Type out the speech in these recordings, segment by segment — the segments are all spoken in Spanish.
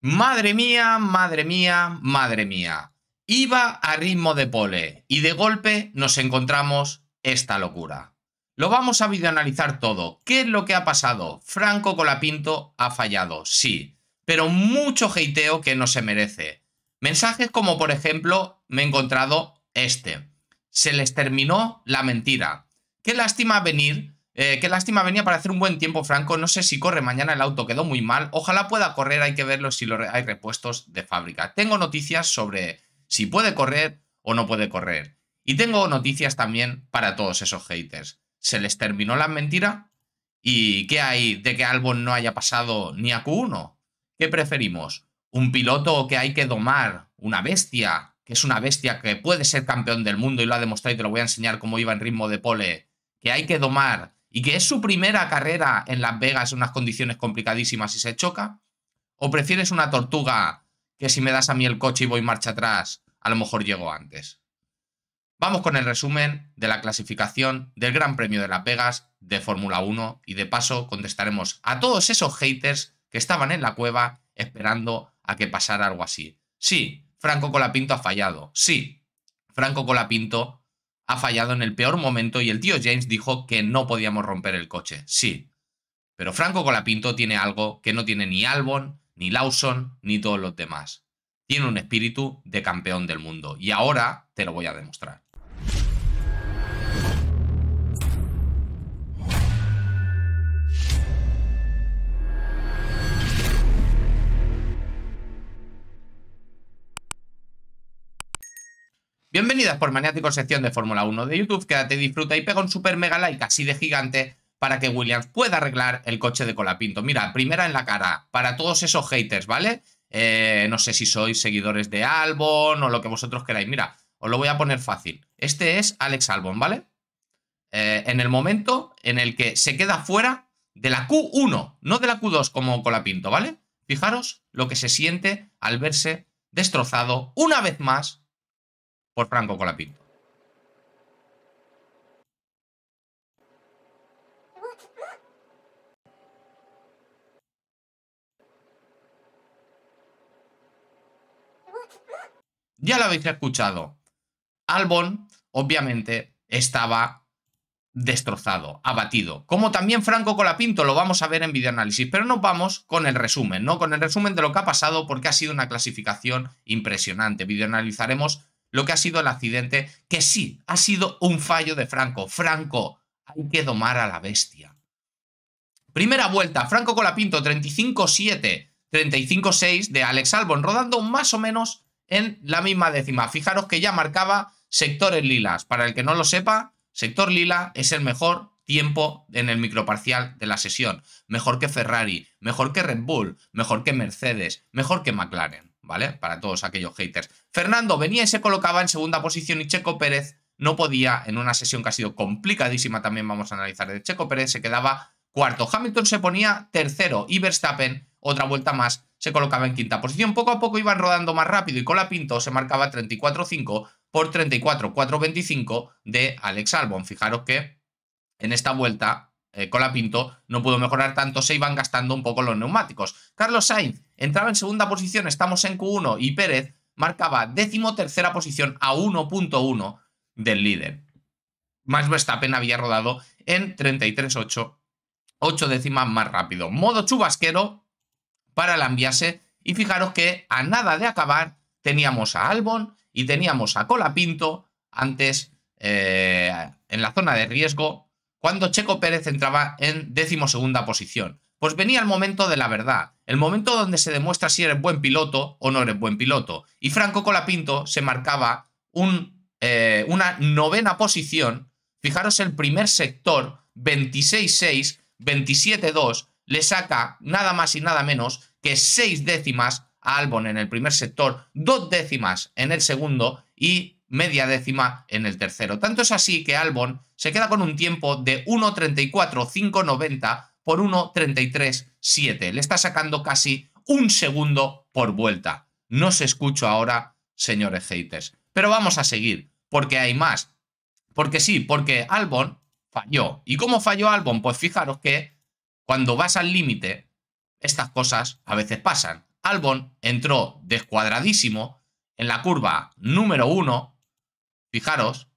Madre mía, madre mía, madre mía. Iba a ritmo de pole y de golpe nos encontramos esta locura. Lo vamos a videoanalizar todo. ¿Qué es lo que ha pasado? Franco Colapinto ha fallado, sí, pero mucho heiteo que no se merece. Mensajes como por ejemplo me he encontrado este. Se les terminó la mentira. Qué lástima venir eh, qué lástima, venía para hacer un buen tiempo, Franco. No sé si corre mañana el auto, quedó muy mal. Ojalá pueda correr, hay que verlo si hay repuestos de fábrica. Tengo noticias sobre si puede correr o no puede correr. Y tengo noticias también para todos esos haters. ¿Se les terminó la mentira? ¿Y qué hay de que Albon no haya pasado ni a Q1? ¿Qué preferimos? ¿Un piloto que hay que domar? ¿Una bestia? Que es una bestia que puede ser campeón del mundo y lo ha demostrado y te lo voy a enseñar cómo iba en ritmo de pole. Que hay que domar y que es su primera carrera en Las Vegas en unas condiciones complicadísimas y se choca? ¿O prefieres una tortuga que si me das a mí el coche y voy marcha atrás, a lo mejor llego antes? Vamos con el resumen de la clasificación del Gran Premio de Las Vegas de Fórmula 1 y de paso contestaremos a todos esos haters que estaban en la cueva esperando a que pasara algo así. Sí, Franco Colapinto ha fallado. Sí, Franco Colapinto ha fallado en el peor momento y el tío James dijo que no podíamos romper el coche. Sí. Pero Franco Colapinto tiene algo que no tiene ni Albon, ni Lawson, ni todos los demás. Tiene un espíritu de campeón del mundo y ahora te lo voy a demostrar. Bienvenidas por Maniático sección de Fórmula 1 de YouTube. Quédate, disfruta y pega un super mega like así de gigante para que Williams pueda arreglar el coche de Colapinto. Mira, primera en la cara, para todos esos haters, ¿vale? Eh, no sé si sois seguidores de Albon o lo que vosotros queráis. Mira, os lo voy a poner fácil. Este es Alex Albon, ¿vale? Eh, en el momento en el que se queda fuera de la Q1, no de la Q2 como Colapinto, ¿vale? Fijaros lo que se siente al verse destrozado una vez más por Franco Colapinto. Ya lo habéis escuchado. Albon, obviamente, estaba destrozado, abatido. Como también Franco Colapinto, lo vamos a ver en videoanálisis. Pero nos vamos con el resumen, ¿no? Con el resumen de lo que ha pasado, porque ha sido una clasificación impresionante. Videoanalizaremos lo que ha sido el accidente, que sí, ha sido un fallo de Franco. Franco, hay que domar a la bestia. Primera vuelta, Franco Colapinto, 35-7, 35-6 de Alex Albon, rodando más o menos en la misma décima. Fijaros que ya marcaba sectores lilas. Para el que no lo sepa, sector lila es el mejor tiempo en el microparcial de la sesión. Mejor que Ferrari, mejor que Red Bull, mejor que Mercedes, mejor que McLaren. ¿vale? Para todos aquellos haters. Fernando venía y se colocaba en segunda posición y Checo Pérez no podía, en una sesión que ha sido complicadísima, también vamos a analizar de Checo Pérez, se quedaba cuarto. Hamilton se ponía tercero y Verstappen, otra vuelta más, se colocaba en quinta posición. Poco a poco iban rodando más rápido y pinto se marcaba 34-5 por 34-4-25 de Alex Albon. Fijaros que en esta vuelta eh, Cola Pinto no pudo mejorar tanto, se iban gastando un poco los neumáticos. Carlos Sainz entraba en segunda posición, estamos en Q1 y Pérez marcaba décimo tercera posición a 1.1 del líder. Max Verstappen había rodado en 33.8, 8 décimas más rápido. Modo chubasquero para la ambiase y fijaros que a nada de acabar teníamos a Albon y teníamos a Colapinto antes eh, en la zona de riesgo cuando Checo Pérez entraba en segunda posición. Pues venía el momento de la verdad, el momento donde se demuestra si eres buen piloto o no eres buen piloto. Y Franco Colapinto se marcaba eh, una novena posición. Fijaros, el primer sector, 26-6, 27-2, le saca nada más y nada menos que seis décimas a Albon en el primer sector, dos décimas en el segundo y media décima en el tercero. Tanto es así que Albon se queda con un tiempo de 1.34.590 por 1.33.7. Le está sacando casi un segundo por vuelta. No se escucho ahora, señores haters. Pero vamos a seguir, porque hay más. Porque sí, porque Albon falló. ¿Y cómo falló Albon? Pues fijaros que cuando vas al límite, estas cosas a veces pasan. Albon entró descuadradísimo en la curva número 1. Fijaros,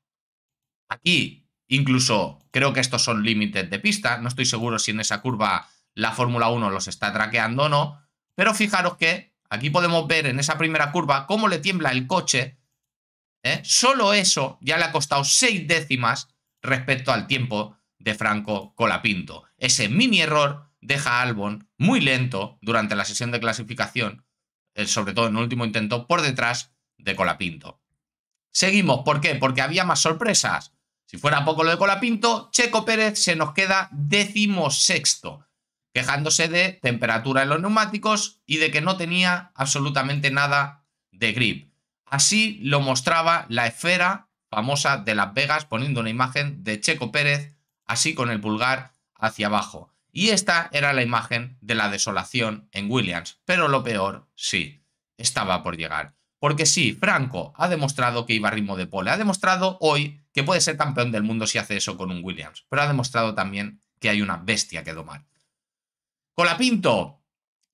aquí Incluso creo que estos son límites de pista. No estoy seguro si en esa curva la Fórmula 1 los está traqueando o no. Pero fijaros que aquí podemos ver en esa primera curva cómo le tiembla el coche. ¿eh? Solo eso ya le ha costado seis décimas respecto al tiempo de Franco Colapinto. Ese mini error deja a Albon muy lento durante la sesión de clasificación, eh, sobre todo en el último intento, por detrás de Colapinto. Seguimos, ¿por qué? Porque había más sorpresas. Si fuera poco lo de Colapinto, Checo Pérez se nos queda decimosexto, quejándose de temperatura en los neumáticos y de que no tenía absolutamente nada de grip. Así lo mostraba la esfera famosa de Las Vegas poniendo una imagen de Checo Pérez así con el pulgar hacia abajo. Y esta era la imagen de la desolación en Williams. Pero lo peor, sí, estaba por llegar. Porque sí, Franco ha demostrado que iba a ritmo de pole, ha demostrado hoy que puede ser campeón del mundo si hace eso con un Williams, pero ha demostrado también que hay una bestia que domar. Colapinto,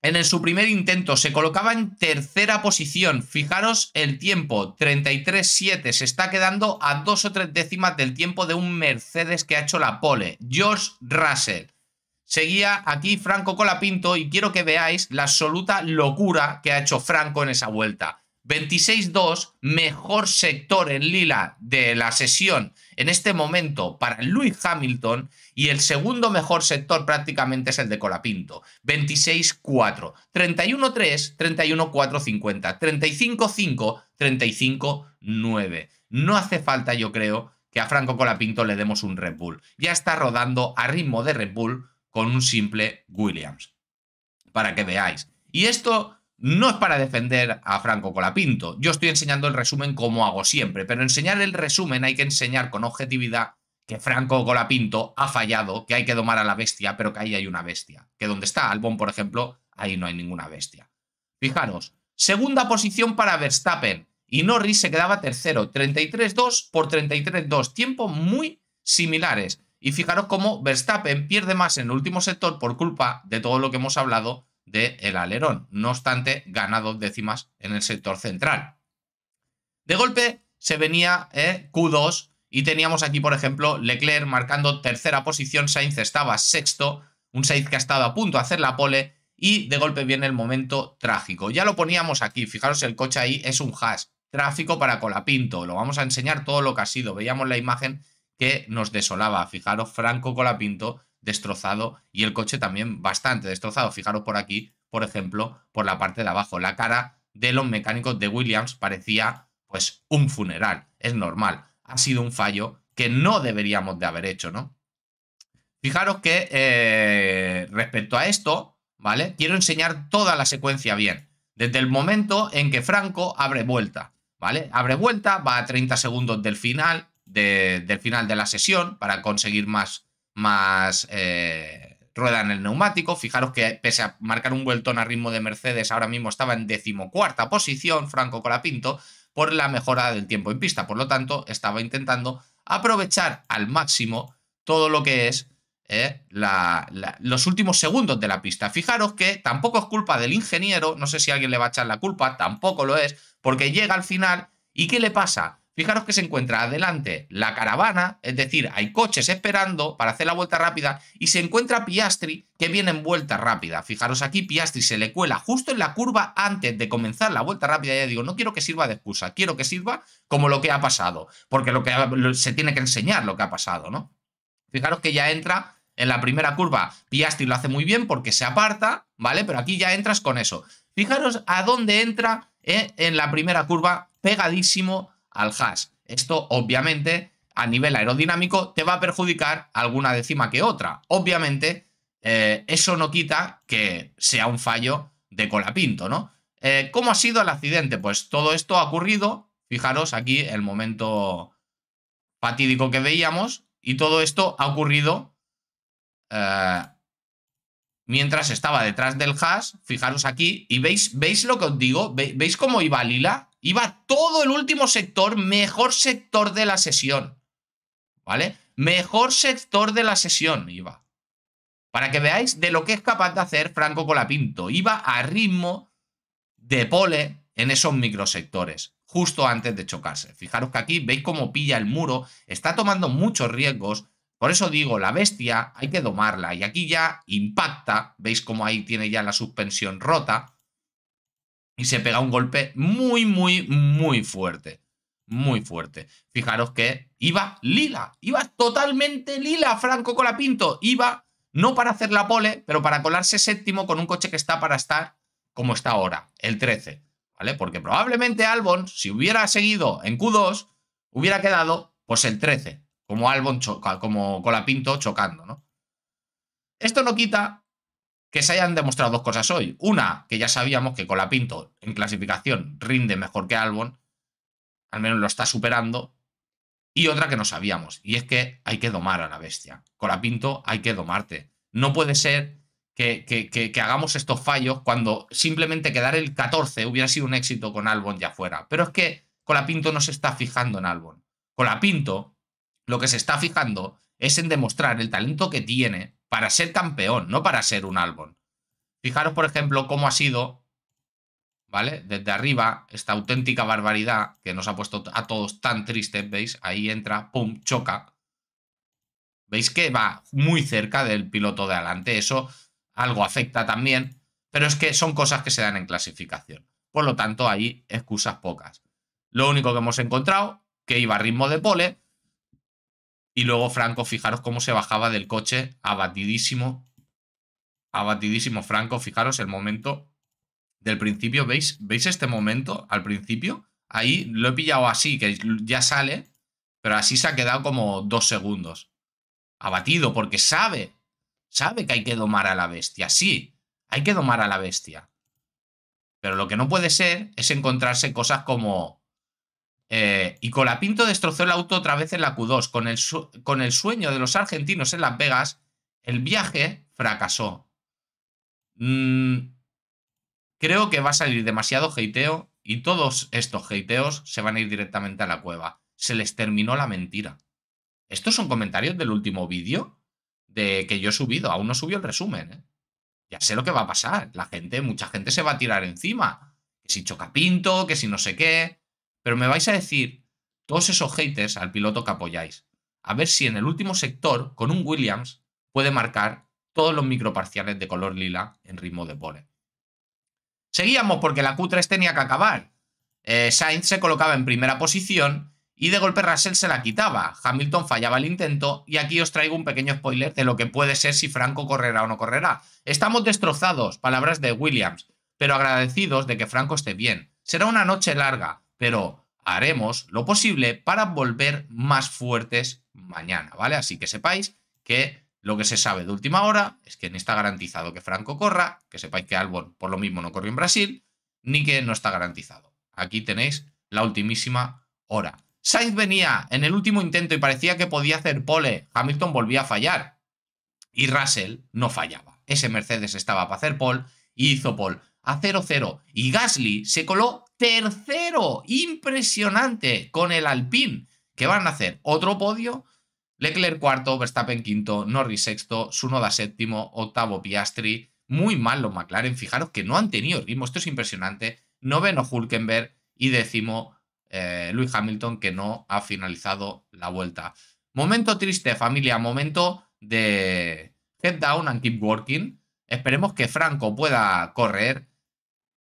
en su primer intento se colocaba en tercera posición. Fijaros el tiempo, 33-7. Se está quedando a dos o tres décimas del tiempo de un Mercedes que ha hecho la pole, George Russell. Seguía aquí Franco Colapinto y quiero que veáis la absoluta locura que ha hecho Franco en esa vuelta. 26-2, mejor sector en lila de la sesión en este momento para Luis Hamilton y el segundo mejor sector prácticamente es el de Colapinto, 26-4. 26.4, 31-4, 50, 35-5, 35-9. No hace falta, yo creo, que a Franco Colapinto le demos un Red Bull. Ya está rodando a ritmo de Red Bull con un simple Williams, para que veáis. Y esto no es para defender a Franco Colapinto. Yo estoy enseñando el resumen como hago siempre, pero enseñar el resumen hay que enseñar con objetividad que Franco Colapinto ha fallado, que hay que domar a la bestia, pero que ahí hay una bestia. Que donde está Albon, por ejemplo, ahí no hay ninguna bestia. Fijaros, segunda posición para Verstappen y Norris se quedaba tercero, 33-2 por 33-2, tiempos muy similares. Y fijaros cómo Verstappen pierde más en el último sector por culpa de todo lo que hemos hablado del alerón, no obstante gana dos décimas en el sector central. De golpe se venía eh, Q2 y teníamos aquí, por ejemplo, Leclerc marcando tercera posición, Sainz estaba sexto, un Sainz que ha estado a punto de hacer la pole y de golpe viene el momento trágico. Ya lo poníamos aquí, fijaros el coche ahí es un hash, tráfico para Colapinto, lo vamos a enseñar todo lo que ha sido, veíamos la imagen que nos desolaba, fijaros Franco Colapinto destrozado y el coche también bastante destrozado. Fijaros por aquí, por ejemplo, por la parte de abajo. La cara de los mecánicos de Williams parecía pues un funeral, es normal. Ha sido un fallo que no deberíamos de haber hecho, ¿no? Fijaros que eh, respecto a esto, ¿vale? Quiero enseñar toda la secuencia bien. Desde el momento en que Franco abre vuelta, ¿vale? Abre vuelta, va a 30 segundos del final, del final de la sesión para conseguir más más eh, rueda en el neumático. Fijaros que pese a marcar un vueltón a ritmo de Mercedes, ahora mismo estaba en decimocuarta posición Franco Colapinto por la mejora del tiempo en pista. Por lo tanto, estaba intentando aprovechar al máximo todo lo que es eh, los últimos segundos de la pista. Fijaros que tampoco es culpa del ingeniero, no sé si alguien le va a echar la culpa, tampoco lo es, porque llega al final y ¿qué le pasa? Fijaros que se encuentra adelante la caravana, es decir, hay coches esperando para hacer la vuelta rápida y se encuentra Piastri que viene en vuelta rápida. Fijaros aquí, Piastri se le cuela justo en la curva antes de comenzar la vuelta rápida. Ya digo, no quiero que sirva de excusa, quiero que sirva como lo que ha pasado, porque lo que se tiene que enseñar lo que ha pasado, ¿no? Fijaros que ya entra en la primera curva, Piastri lo hace muy bien porque se aparta, ¿vale? Pero aquí ya entras con eso. Fijaros a dónde entra eh, en la primera curva, pegadísimo al hash. Esto obviamente a nivel aerodinámico te va a perjudicar alguna décima que otra. Obviamente eh, eso no quita que sea un fallo de colapinto, ¿no? Eh, ¿Cómo ha sido el accidente? Pues todo esto ha ocurrido, fijaros aquí el momento patídico que veíamos, y todo esto ha ocurrido eh, mientras estaba detrás del hash, fijaros aquí, y veis, ¿veis lo que os digo? ¿Veis cómo iba Lila? Iba todo el último sector, mejor sector de la sesión. ¿Vale? Mejor sector de la sesión iba. Para que veáis de lo que es capaz de hacer Franco Colapinto. Iba a ritmo de pole en esos microsectores, justo antes de chocarse. Fijaros que aquí veis cómo pilla el muro, está tomando muchos riesgos. Por eso digo, la bestia hay que domarla. Y aquí ya impacta, veis cómo ahí tiene ya la suspensión rota y se pega un golpe muy, muy, muy fuerte. Muy fuerte. Fijaros que iba lila, iba totalmente lila Franco Colapinto. Iba no para hacer la pole, pero para colarse séptimo con un coche que está para estar como está ahora, el 13. ¿Vale? Porque probablemente Albon, si hubiera seguido en Q2, hubiera quedado pues el 13, como Albon como Colapinto chocando, ¿no? Esto no quita que se hayan demostrado dos cosas hoy. Una, que ya sabíamos que Colapinto en clasificación rinde mejor que Albon, al menos lo está superando. Y otra que no sabíamos, y es que hay que domar a la bestia. Colapinto, hay que domarte. No puede ser que, hagamos estos fallos cuando simplemente quedar el 14 hubiera sido un éxito con Albon ya fuera. Pero es que Colapinto no se está fijando en Albon. Colapinto lo que se está fijando es en demostrar el talento que tiene para ser campeón, no para ser un álbum. Fijaros, por ejemplo, cómo ha sido, ¿vale? Desde arriba, esta auténtica barbaridad que nos ha puesto a todos tan tristes, ¿veis? Ahí entra, pum, choca. ¿Veis que va muy cerca del piloto de adelante? Eso algo afecta también, pero es que son cosas que se dan en clasificación. Por lo tanto, ahí excusas pocas. Lo único que hemos encontrado, que iba ritmo de pole, y luego Franco, fijaros cómo se bajaba del coche, abatidísimo, abatidísimo Franco, fijaros el momento del principio, ¿veis? ¿Veis este momento al principio? Ahí lo he pillado así, que ya sale, pero así se ha quedado como dos segundos. Abatido, porque sabe, sabe que hay que domar a la bestia, sí, hay que domar a la bestia. Pero lo que no puede ser es encontrarse cosas como eh, y Colapinto destrozó el auto otra vez en la Q2. Con el, sueño de los argentinos en Las Vegas, el viaje fracasó. Mm, creo que va a salir demasiado heiteo. y todos estos heiteos se van a ir directamente a la cueva. Se les terminó la mentira. Estos son comentarios del último vídeo de que yo he subido. Aún no subió el resumen. ¿eh? Ya sé lo que va a pasar. La gente, mucha gente se va a tirar encima. Que si Pinto que si no sé qué. Pero me vais a decir, todos esos haters al piloto que apoyáis, a ver si en el último sector, con un Williams, puede marcar todos los microparciales de color lila en ritmo de pole. Seguíamos porque la Q3 este tenía que acabar. Eh, Sainz se colocaba en primera posición y de golpe Russell se la quitaba. Hamilton fallaba el intento y aquí os traigo un pequeño spoiler de lo que puede ser si Franco correrá o no correrá. Estamos destrozados, palabras de Williams, pero agradecidos de que Franco esté bien. Será una noche larga, pero haremos lo posible para volver más fuertes mañana, ¿vale? Así que sepáis que lo que se sabe de última hora es que no está garantizado que Franco corra, que sepáis que Albon por lo mismo no corrió en Brasil, ni que no está garantizado. Aquí tenéis la ultimísima hora. Sainz venía en el último intento y parecía que podía hacer pole. Hamilton volvía a fallar. Y Russell no fallaba. Ese Mercedes estaba para hacer pole y hizo pole a 0-0. Y Gasly se coló tercero, impresionante, con el Alpine, que van a hacer otro podio. Leclerc cuarto, Verstappen quinto, Norris sexto, Sunoda séptimo, octavo Piastri. Muy mal los McLaren, fijaros que no han tenido ritmo, esto es impresionante. Noveno Hulkenberg y décimo eh, Luis Hamilton, que no ha finalizado la vuelta. Momento triste, familia, momento de head down and keep working. Esperemos que Franco pueda correr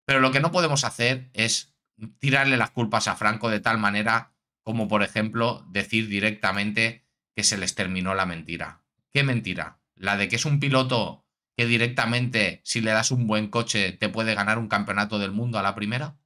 pero lo que no podemos hacer es tirarle las culpas a Franco de tal manera como, por ejemplo, decir directamente que se les terminó la mentira. ¿Qué mentira? La de que es un piloto que directamente, si le das un buen coche, te puede ganar un campeonato del mundo a la primera.